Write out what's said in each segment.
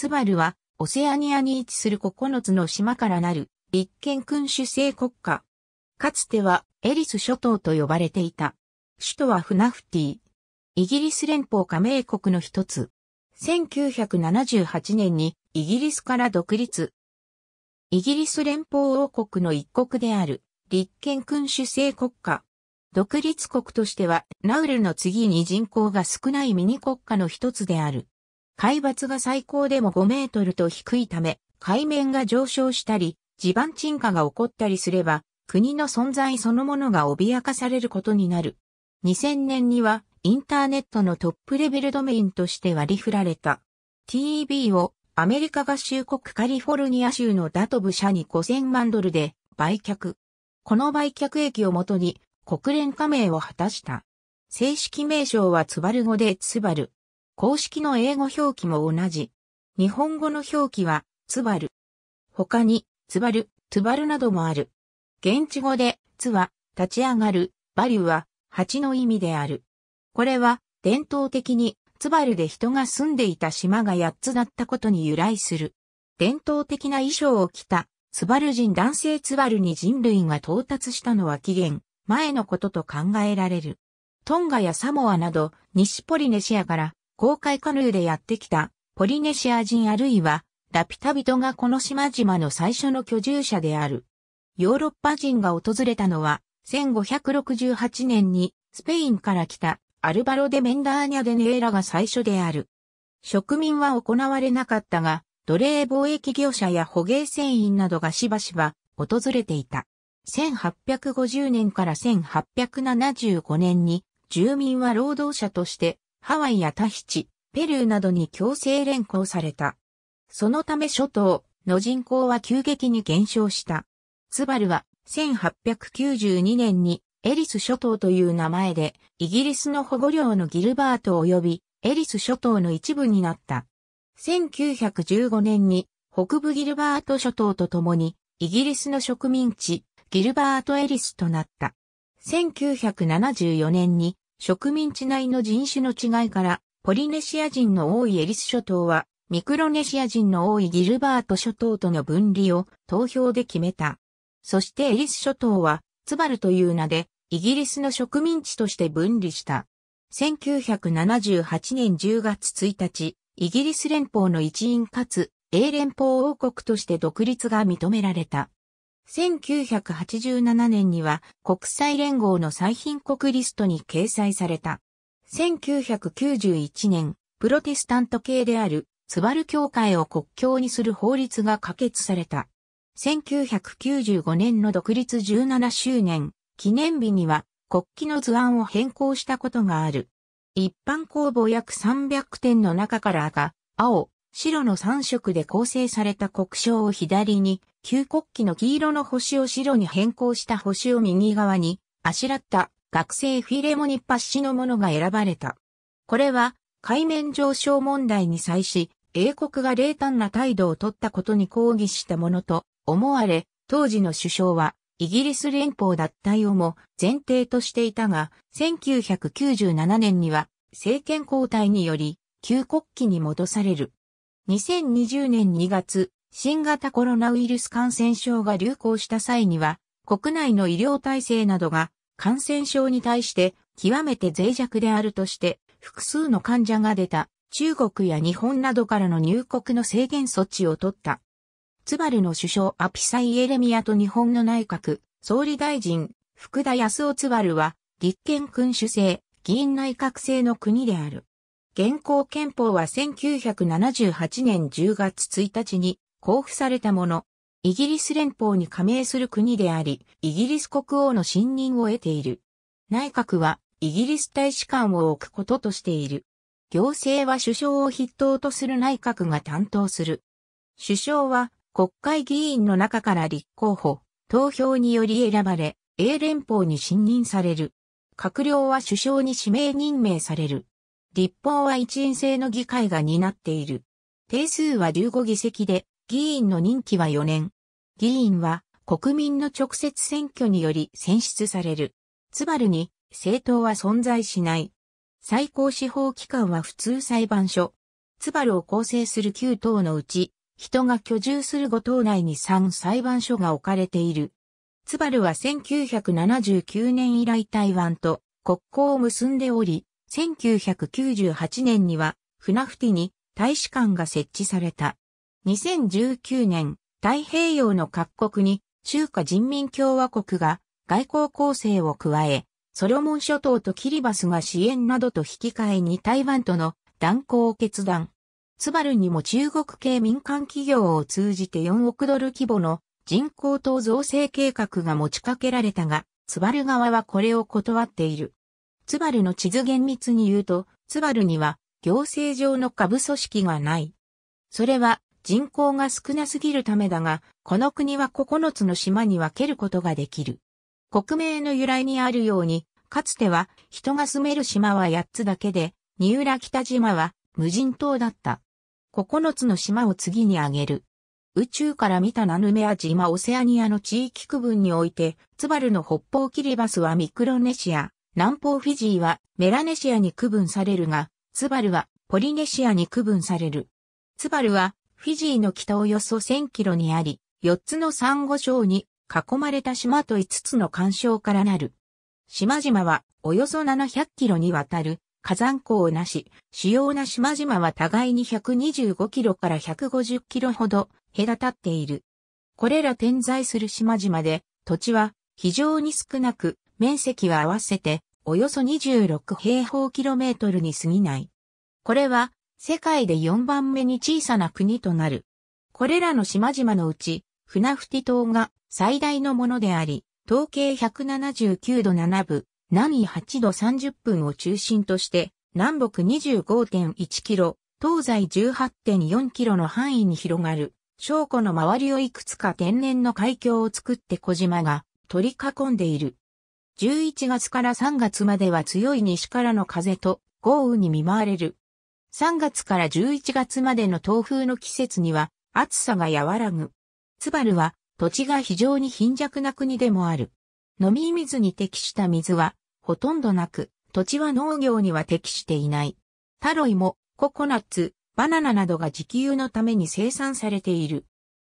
ツバルは、オセアニアに位置する9つの島からなる、立憲君主制国家。かつては、エリス諸島と呼ばれていた。首都はフナフティ。イギリス連邦加盟国の一つ。1978年にイギリスから独立。イギリス連邦王国の一国である立憲君主制国家。独立国としてはナウルの次に人口が少ないミニ国家の一つである。海抜が最高でも5メートルと低いため、海面が上昇したり、地盤沈下が起こったりすれば、国の存在そのものが脅かされることになる。2000年には、インターネットのトップレベルドメインとして割り振られた。TEB をアメリカ合衆国カリフォルニア州のダトブ社に5000万ドルで売却。この売却益をもとに国連加盟を果たした。正式名称はツバル語でツバル。公式の英語表記も同じ。日本語の表記は、ツバル。他に、ツバル、ツバルなどもある。現地語で、ツは、立ち上がる、バリューは、蜂の意味である。これは、伝統的に、ツバルで人が住んでいた島が8つだったことに由来する。伝統的な衣装を着た、ツバル人男性ツバルに人類が到達したのは起源、前のことと考えられる。トンガやサモアなど、西ポリネシアから公開カヌーでやってきたポリネシア人あるいはラピタ人がこの島々の最初の居住者である。ヨーロッパ人が訪れたのは1568年にスペインから来たアルバロ・デ・メンダーニャ・デ・ネーラが最初である。植民は行われなかったが、奴隷貿易業者や捕鯨船員などがしばしば訪れていた。1850年から1875年に住民は労働者としてハワイやタヒチ、ペルーなどに強制連行された。そのため諸島の人口は急激に減少した。ツバルは1892年にエリス諸島という名前でイギリスの保護領のギルバート及びエリス諸島の一部になった。1915年に北部ギルバート諸島と共にイギリスの植民地ギルバートエリスとなった。1974年に植民地内の人種の違いから、ポリネシア人の多いエリス諸島は、ミクロネシア人の多いギルバート諸島との分離を投票で決めた。そしてエリス諸島は、ツバルという名で、イギリスの植民地として分離した。1978年10月1日、イギリス連邦の一員かつ、英連邦王国として独立が認められた。1987年には国際連合の最貧国リストに掲載された。1991年、プロテスタント系であるツバル教会を国境にする法律が可決された。1995年の独立17周年記念日には国旗の図案を変更したことがある。一般公募約300点の中から赤、青、白の3色で構成された国章を左に旧国旗の黄色の星を白に変更した星を右側に、あしらった学生フィレモニパッシのものが選ばれた。これは、海面上昇問題に際し、英国が冷淡な態度を取ったことに抗議したものと思われ、当時の首相は、イギリス連邦脱退をも前提としていたが、1997年には政権交代により、旧国旗に戻される。2020年2月、新型コロナウイルス感染症が流行した際には、国内の医療体制などが感染症に対して極めて脆弱であるとして、複数の患者が出た中国や日本などからの入国の制限措置を取った。ツバルの首相アピサイ・エレミアと日本の内閣、総理大臣、福田康夫ツバルは、立憲君主制、議員内閣制の国である。現行憲法は1978年10月1日に交付されたもの。イギリス連邦に加盟する国であり、イギリス国王の信任を得ている。内閣はイギリス大使館を置くこととしている。行政は首相を筆頭とする内閣が担当する。首相は国会議員の中から立候補、投票により選ばれ、英連邦に信任される。閣僚は首相に指名任命される。立法は一員制の議会が担っている。定数は15議席で、議員の任期は4年。議員は国民の直接選挙により選出される。つまるに政党は存在しない。最高司法機関は普通裁判所。つばるを構成する9党のうち、人が居住する5党内に3裁判所が置かれている。つばるは1979年以来台湾と国交を結んでおり、1998年には、船フティに大使館が設置された。2019年、太平洋の各国に中華人民共和国が外交構成を加え、ソロモン諸島とキリバスが支援などと引き換えに台湾との断交を決断。ツバルにも中国系民間企業を通じて4億ドル規模の人口等造成計画が持ちかけられたが、ツバル側はこれを断っている。ツバルの地図厳密に言うと、ツバルには行政上の下部組織がない。それは人口が少なすぎるためだが、この国は9つの島に分けることができる。国名の由来にあるように、かつては人が住める島は8つだけで、三浦北島は無人島だった。9つの島を次に挙げる。宇宙から見たナヌメア島オセアニアの地域区分において、ツバルの北方キリバスはミクロネシア、南方フィジーはメラネシアに区分されるが、ツバルはポリネシアに区分される。ツバルはフィジーの北およそ1000キロにあり、4つのサンゴ礁に囲まれた島と5つの干渉からなる。島々はおよそ700キロにわたる火山港なし、主要な島々は互いに125キロから150キロほど隔たっている。これら点在する島々で土地は非常に少なく面積は合わせておよそ26平方キロメートルに過ぎない。これは世界で4番目に小さな国となる。これらの島々のうち、船ナ島が最大のものであり、統計179度7部、南緯8度30分を中心として、南北25.1キロ、東西18.4キロの範囲に広がる、小湖の周りをいくつか天然の海峡を作って小島が取り囲んでいる。11月から3月までは強い西からの風と豪雨に見舞われる。3月から11月までの東風の季節には暑さが和らぐ。ツバルは土地が非常に貧弱な国でもある。飲み水に適した水はほとんどなく、土地は農業には適していない。タロイもココナッツ、バナナなどが自給のために生産されている。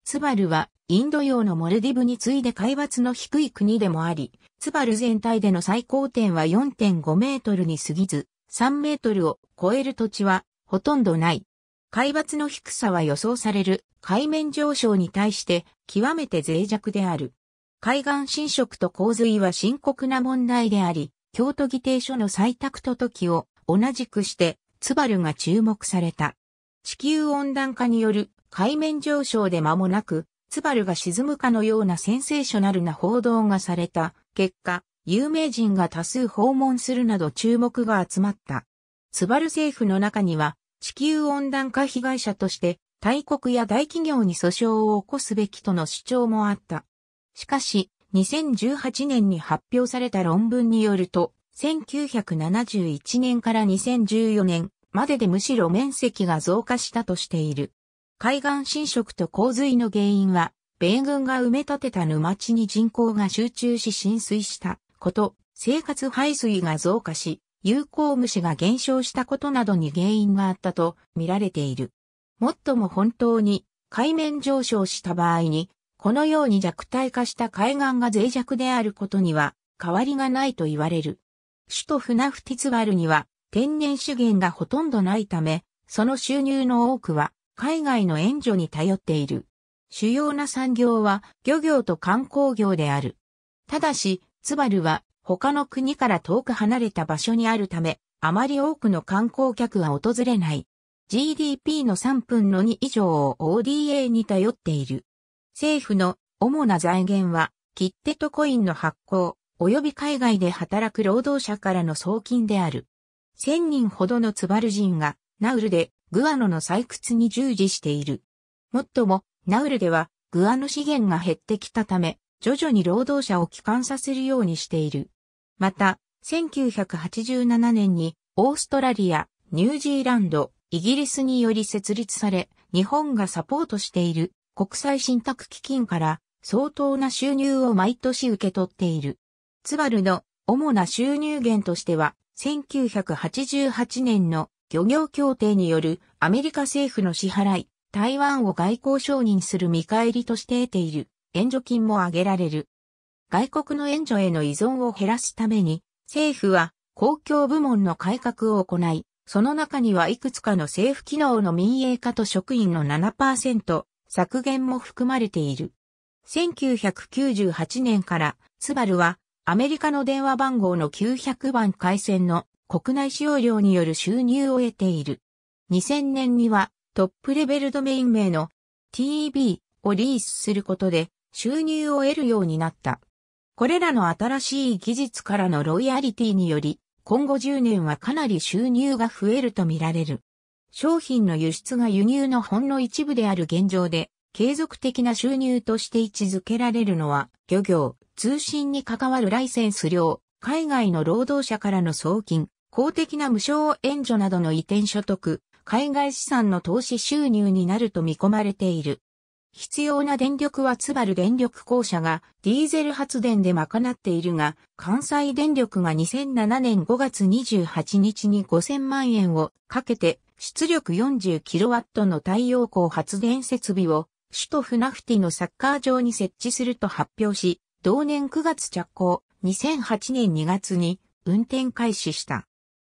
ツバルはインド洋のモルディブに次いで海抜の低い国でもあり、ツバル全体での最高点は4.5メートルに過ぎず、3メートルを超える土地はほとんどない。海抜の低さは予想される海面上昇に対して極めて脆弱である。海岸侵食と洪水は深刻な問題であり、京都議定書の採択と時を同じくしてツバルが注目された。地球温暖化による海面上昇で間もなく、ツバルが沈むかのようなセンセーショナルな報道がされた結果、有名人が多数訪問するなど注目が集まった。ツバル政府の中には、地球温暖化被害者として、大国や大企業に訴訟を起こすべきとの主張もあった。しかし、2018年に発表された論文によると、1971年から2014年まででむしろ面積が増加したとしている。海岸侵食と洪水の原因は、米軍が埋め立てた沼地に人口が集中し浸水したこと、生活排水が増加し、有効虫が減少したことなどに原因があったと見られている。もっとも本当に海面上昇した場合に、このように弱体化した海岸が脆弱であることには変わりがないと言われる。首都フナフティツワルには天然資源がほとんどないため、その収入の多くは海外の援助に頼っている。主要な産業は漁業と観光業である。ただし、ツバルは他の国から遠く離れた場所にあるため、あまり多くの観光客は訪れない。GDP の3分の2以上を ODA に頼っている。政府の主な財源は、切手とコインの発行、及び海外で働く労働者からの送金である。1000人ほどのツバル人が、ナウルでグアノの採掘に従事している。もっとも、ナウルでは、グアノ資源が減ってきたため、徐々に労働者を帰還させるようにしている。また、1987年にオーストラリア、ニュージーランド、イギリスにより設立され、日本がサポートしている国際信託基金から相当な収入を毎年受け取っている。ツバルの主な収入源としては、1988年の漁業協定によるアメリカ政府の支払い、台湾を外交承認する見返りとして得ている援助金も挙げられる。外国の援助への依存を減らすために、政府は公共部門の改革を行い、その中にはいくつかの政府機能の民営化と職員の7%削減も含まれている。1998年から、スバルはアメリカの電話番号の900番回線の国内使用料による収入を得ている。2000年にはトップレベルドメイン名の TB をリースすることで収入を得るようになった。これらの新しい技術からのロイヤリティにより、今後10年はかなり収入が増えるとみられる。商品の輸出が輸入のほんの一部である現状で、継続的な収入として位置づけられるのは、漁業、通信に関わるライセンス料、海外の労働者からの送金、公的な無償援助などの移転所得、海外資産の投資収入になると見込まれている。必要な電力はバル電力公社がディーゼル発電で賄っているが、関西電力が2007年5月28日に5000万円をかけて出力 40kW の太陽光発電設備を首都フナフティのサッカー場に設置すると発表し、同年9月着工、2008年2月に運転開始した。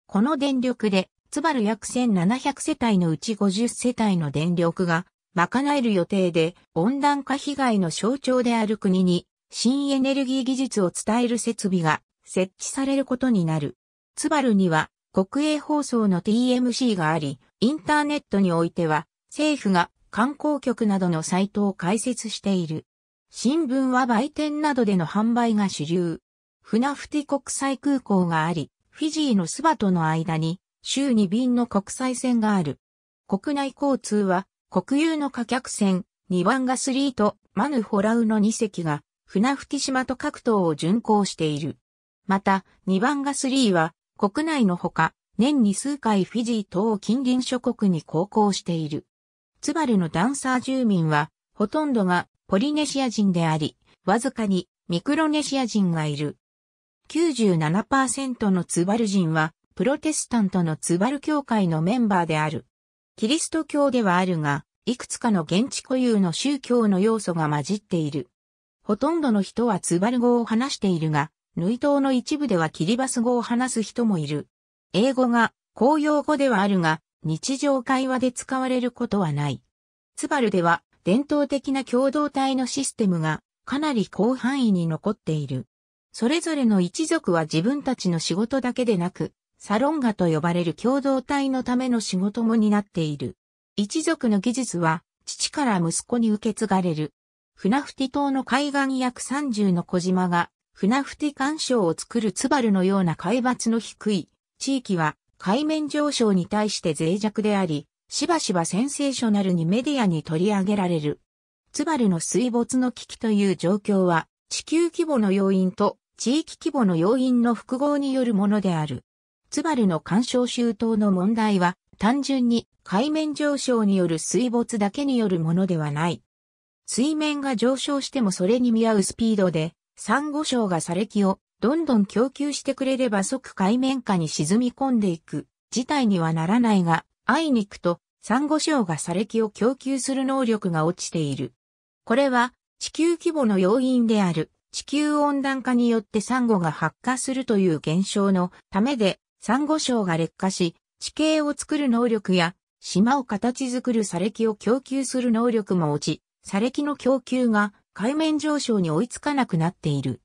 この電力で、ばる約1700世帯のうち50世帯の電力が賄える予定で、温暖化被害の象徴である国に、新エネルギー技術を伝える設備が設置されることになる。ツバルには国営放送の TMC があり、インターネットにおいては政府が観光局などのサイトを開設している。新聞は売店などでの販売が主流。フナフティ国際空港があり、フィジーのスバとの間に週に便の国際線がある。国内交通は国有の貨客船、2番ガスリート、マヌホラウの2隻が、船吹島と各島を巡航している。また、2番ガスリーは、国内のほか、年に数回フィジーを近隣諸国に航行している。ツバルのダンサー住民は、ほとんどがポリネシア人であり、わずかにミクロネシア人がいる。97%のツバル人は、プロテスタントのツバル教会のメンバーである。キリスト教ではあるが、いくつかの現地固有の宗教の要素が混じっている。ほとんどの人はツバル語を話しているが、ヌイ島の一部ではキリバス語を話す人もいる。英語が公用語ではあるが、日常会話で使われることはない。ツバルでは伝統的な共同体のシステムがかなり広範囲に残っている。それぞれの一族は自分たちの仕事だけでなく、サロンガと呼ばれる共同体のための仕事も担っている。一族の技術は、父から息子に受け継がれる。船フ島の海岸約30の小島が、船フテ干渉を作るツバルのような海抜の低い地域は海面上昇に対して脆弱であり、しばしばセンセーショナルにメディアに取り上げられる。ツバルの水没の危機という状況は地球規模の要因と地域規模の要因の複合によるものである。ツバルの干渉周到の問題は、単純に海面上昇による水没だけによるものではない。水面が上昇してもそれに見合うスピードで、サンゴ礁が砂礫をどんどん供給してくれれば即海面下に沈み込んでいく事態にはならないが、あいにくとサンゴ礁が砂礫を供給する能力が落ちている。これは地球規模の要因である地球温暖化によってサンゴが発火するという現象のためで珊瑚礁が劣化し、地形を作る能力や、島を形作る砂礫を供給する能力も落ち、砂礫の供給が海面上昇に追いつかなくなっている。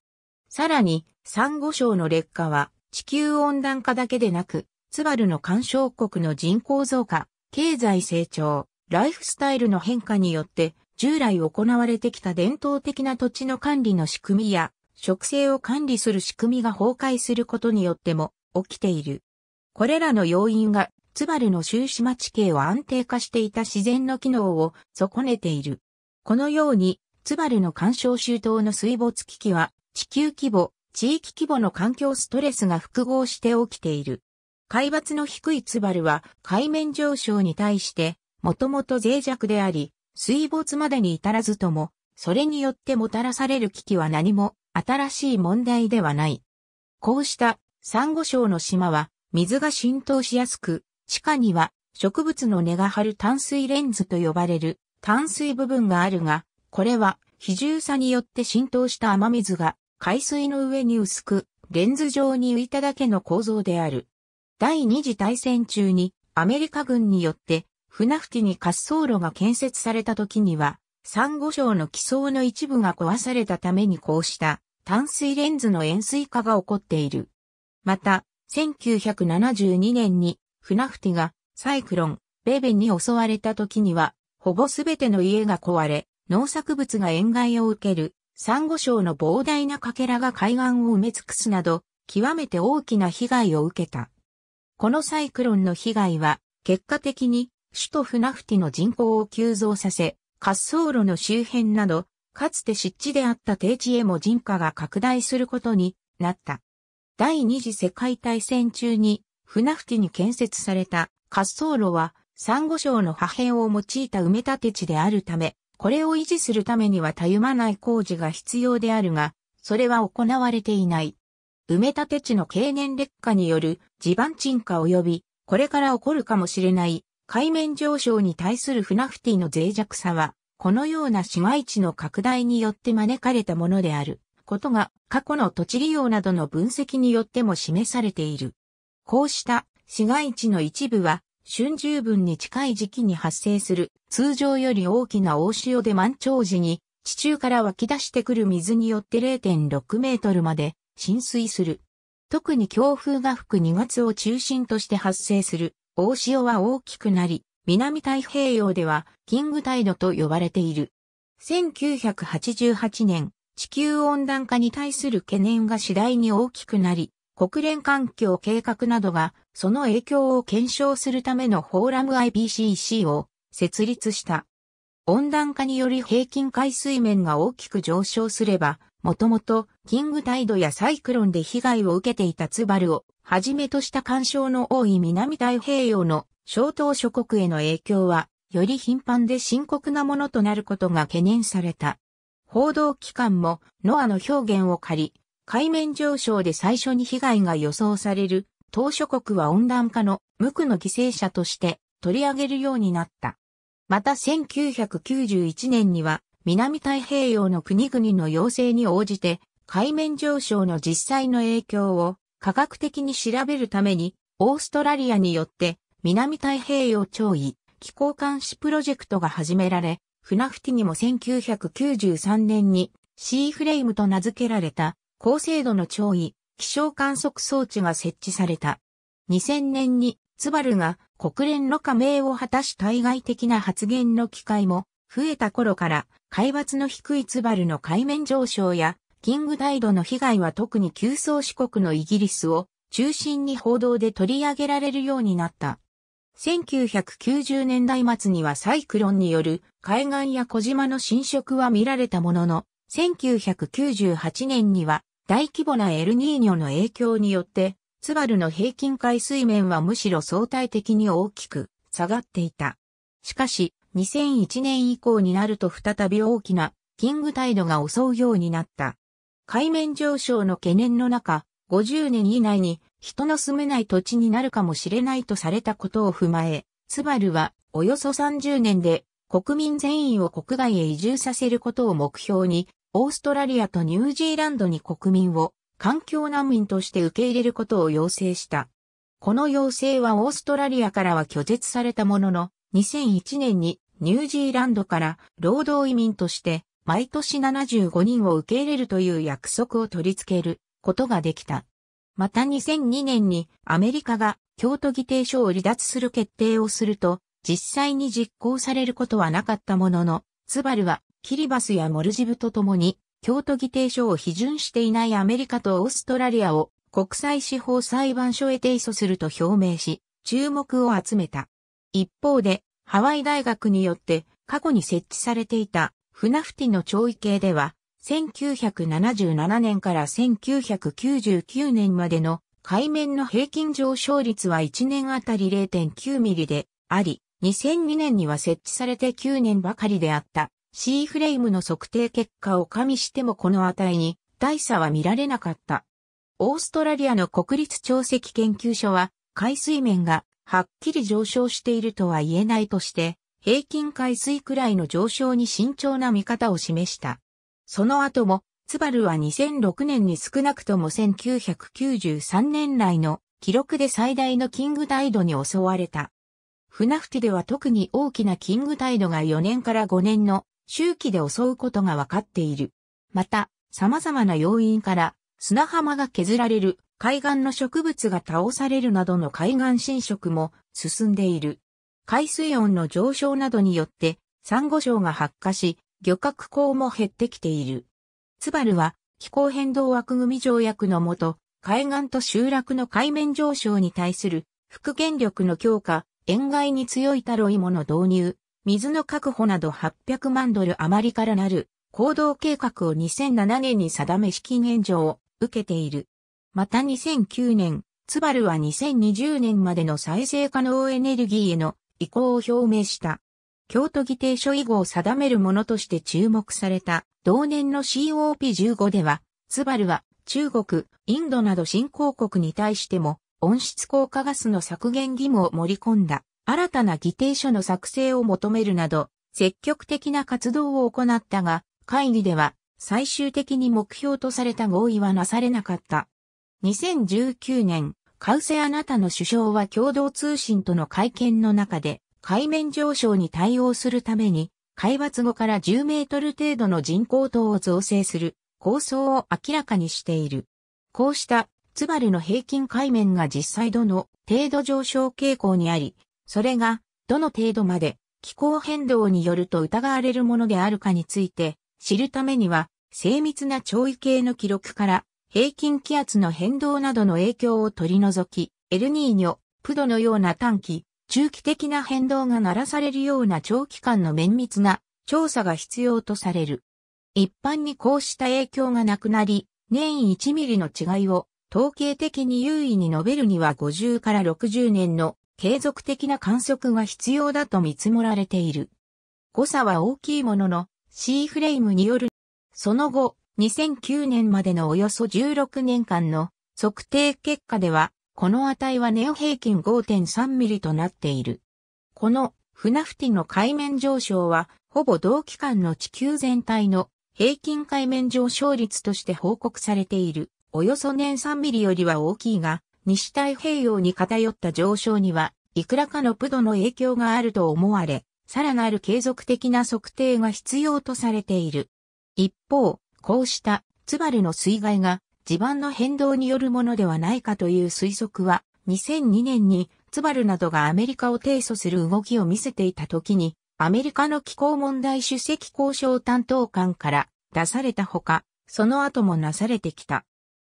さらに、珊瑚礁の劣化は、地球温暖化だけでなく、ツバルの干渉国の人口増加、経済成長、ライフスタイルの変化によって、従来行われてきた伝統的な土地の管理の仕組みや、植生を管理する仕組みが崩壊することによっても、起きている。これらの要因が、ツバルの終始地形を安定化していた自然の機能を損ねている。このように、ツバルの干渉周到の水没危機は、地球規模、地域規模の環境ストレスが複合して起きている。海抜の低いツバルは海面上昇に対してもともと脆弱であり、水没までに至らずとも、それによってもたらされる危機は何も新しい問題ではない。こうしたサンゴ礁の島は水が浸透しやすく、地下には植物の根が張る淡水レンズと呼ばれる淡水部分があるが、これは比重差によって浸透した雨水が海水の上に薄く、レンズ状に浮いただけの構造である。第二次大戦中にアメリカ軍によって船吹きに滑走路が建設された時には、サンゴ礁の基層の一部が壊されたためにこうした淡水レンズの塩水化が起こっている。また、1972年にフナフティがサイクロン、ベーベンに襲われた時には、ほぼすべての家が壊れ、農作物が塩害を受ける、サンゴ礁の膨大な欠片が海岸を埋め尽くすなど、極めて大きな被害を受けた。このサイクロンの被害は、結果的に、首都フナフティの人口を急増させ、滑走路の周辺など、かつて湿地であった低地へも人家が拡大することになった。第二次世界大戦中に船淵に建設された滑走路は珊瑚礁の破片を用いた埋め立て地であるため、これを維持するためにはたゆまない工事が必要であるが、それは行われていない。埋め立て地の経年劣化による地盤沈下及び、これから起こるかもしれない海面上昇に対する船フティの脆弱さは、このような市街地の拡大によって招かれたものである。ことが過去の土地利用などの分析によっても示されている。こうした市街地の一部は春秋分に近い時期に発生する通常より大きな大潮で満潮時に地中から湧き出してくる水によって0.6メートルまで浸水する。特に強風が吹く2月を中心として発生する大潮は大きくなり、南太平洋ではキングタイドと呼ばれている。1988年、地球温暖化に対する懸念が次第に大きくなり、国連環境計画などがその影響を検証するためのフォーラム IPCC を設立した。温暖化により平均海水面が大きく上昇すれば、もともとキングタイドやサイクロンで被害を受けていたツバルをはじめとした干渉の多い南太平洋の小島諸国への影響は、より頻繁で深刻なものとなることが懸念された。報道機関もノアの表現を借り、海面上昇で最初に被害が予想される島諸国は温暖化の無垢の犠牲者として取り上げるようになった。また1991年には南太平洋の国々の要請に応じて海面上昇の実際の影響を科学的に調べるためにオーストラリアによって南太平洋潮位気候監視プロジェクトが始められフナフティにも1993年に C フレームと名付けられた高精度の潮位、気象観測装置が設置された。2000年にツバルが国連の加盟を果たし対外的な発言の機会も増えた頃から海抜の低いツバルの海面上昇やキングイ度の被害は特に急走四国のイギリスを中心に報道で取り上げられるようになった。1990年代末にはサイクロンによる海岸や小島の侵食は見られたものの、1998年には大規模なエルニーニョの影響によって、ツバルの平均海水面はむしろ相対的に大きく下がっていた。しかし、2001年以降になると再び大きなキングタイドが襲うようになった。海面上昇の懸念の中、50年以内に人の住めない土地になるかもしれないとされたことを踏まえ、スバルはおよそ30年で国民全員を国外へ移住させることを目標に、オーストラリアとニュージーランドに国民を環境難民として受け入れることを要請した。この要請はオーストラリアからは拒絶されたものの、2001年にニュージーランドから労働移民として毎年75人を受け入れるという約束を取り付けることができた。また2002年にアメリカが京都議定書を離脱する決定をすると、実際に実行されることはなかったものの、ツバルはキリバスやモルジブと共に、京都議定書を批准していないアメリカとオーストラリアを国際司法裁判所へ提訴すると表明し、注目を集めた。一方で、ハワイ大学によって過去に設置されていたフナフティの潮位計では、1977年から1999年までの海面の平均上昇率は1年あたり0.9ミリであり、2002年には設置されて9年ばかりであった C フレームの測定結果を加味してもこの値に大差は見られなかった。オーストラリアの国立潮汐研究所は海水面がはっきり上昇しているとは言えないとして、平均海水くらいの上昇に慎重な見方を示した。その後も、ツバルは2006年に少なくとも1993年来の記録で最大のキングタイドに襲われた。船フテでは特に大きなキングタイドが4年から5年の周期で襲うことが分かっている。また、様々な要因から砂浜が削られる、海岸の植物が倒されるなどの海岸侵食も進んでいる。海水温の上昇などによって、サンゴ礁が発火し、漁獲港も減ってきている。ツバルは気候変動枠組条約のもと、海岸と集落の海面上昇に対する復元力の強化、塩害に強いタロイモの導入、水の確保など800万ドル余りからなる行動計画を2007年に定め資金援助を受けている。また2009年、ツバルは2020年までの再生可能エネルギーへの移行を表明した。京都議定書以後を定めるものとして注目された同年の COP15 では、スバルは中国、インドなど新興国に対しても温室効果ガスの削減義務を盛り込んだ新たな議定書の作成を求めるなど積極的な活動を行ったが会議では最終的に目標とされた合意はなされなかった。2019年、カウセあなたの首相は共同通信との会見の中で海面上昇に対応するために、海抜後から10メートル程度の人工島を造成する構想を明らかにしている。こうしたツバルの平均海面が実際どの程度上昇傾向にあり、それがどの程度まで気候変動によると疑われるものであるかについて知るためには精密な潮位計の記録から平均気圧の変動などの影響を取り除き、エルニーニョ、プドのような短期、中期的な変動が鳴らされるような長期間の綿密な調査が必要とされる。一般にこうした影響がなくなり、年1ミリの違いを統計的に優位に述べるには50から60年の継続的な観測が必要だと見積もられている。誤差は大きいものの C フレームによる。その後、2009年までのおよそ16年間の測定結果ではこの値はネオ平均5 3ミリとなっている。このフナフティの海面上昇は、ほぼ同期間の地球全体の平均海面上昇率として報告されている。およそ年3ミリよりは大きいが、西太平洋に偏った上昇には、いくらかのプドの影響があると思われ、さらなる継続的な測定が必要とされている。一方、こうしたツバルの水害が地盤の変動によるものではないかという推測は、2002年にツバルなどがアメリカを提訴する動きを見せていた時に、アメリカの気候問題主席交渉担当官から出されたほか、その後もなされてきた。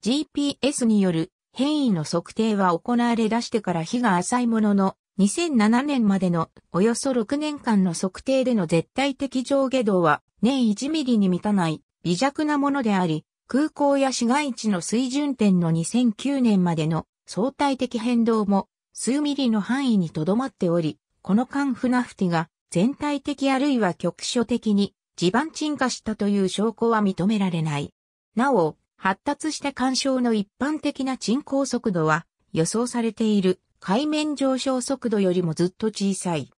GPS による変異の測定は行われ出してから日が浅いものの、2007年までのおよそ6年間の測定での絶対的上下動は年1ミリに満たない微弱なものであり、空港や市街地の水準点の2009年までの相対的変動も数ミリの範囲にとどまっており、この間フナフティが全体的あるいは局所的に地盤沈下したという証拠は認められない。なお、発達した干渉の一般的な沈降速度は予想されている海面上昇速度よりもずっと小さい。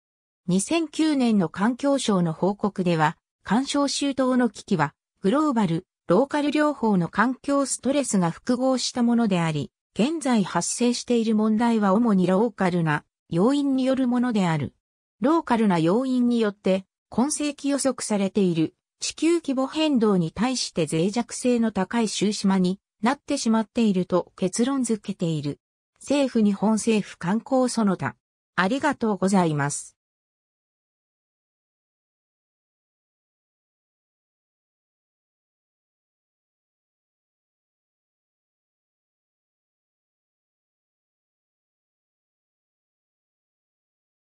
2009年の環境省の報告では、干渉周到の危機はグローバルローカル療法の環境ストレスが複合したものであり、現在発生している問題は主にローカルな要因によるものである。ローカルな要因によって、今世紀予測されている地球規模変動に対して脆弱性の高い終島になってしまっていると結論づけている。政府日本政府観光その他。ありがとうございます。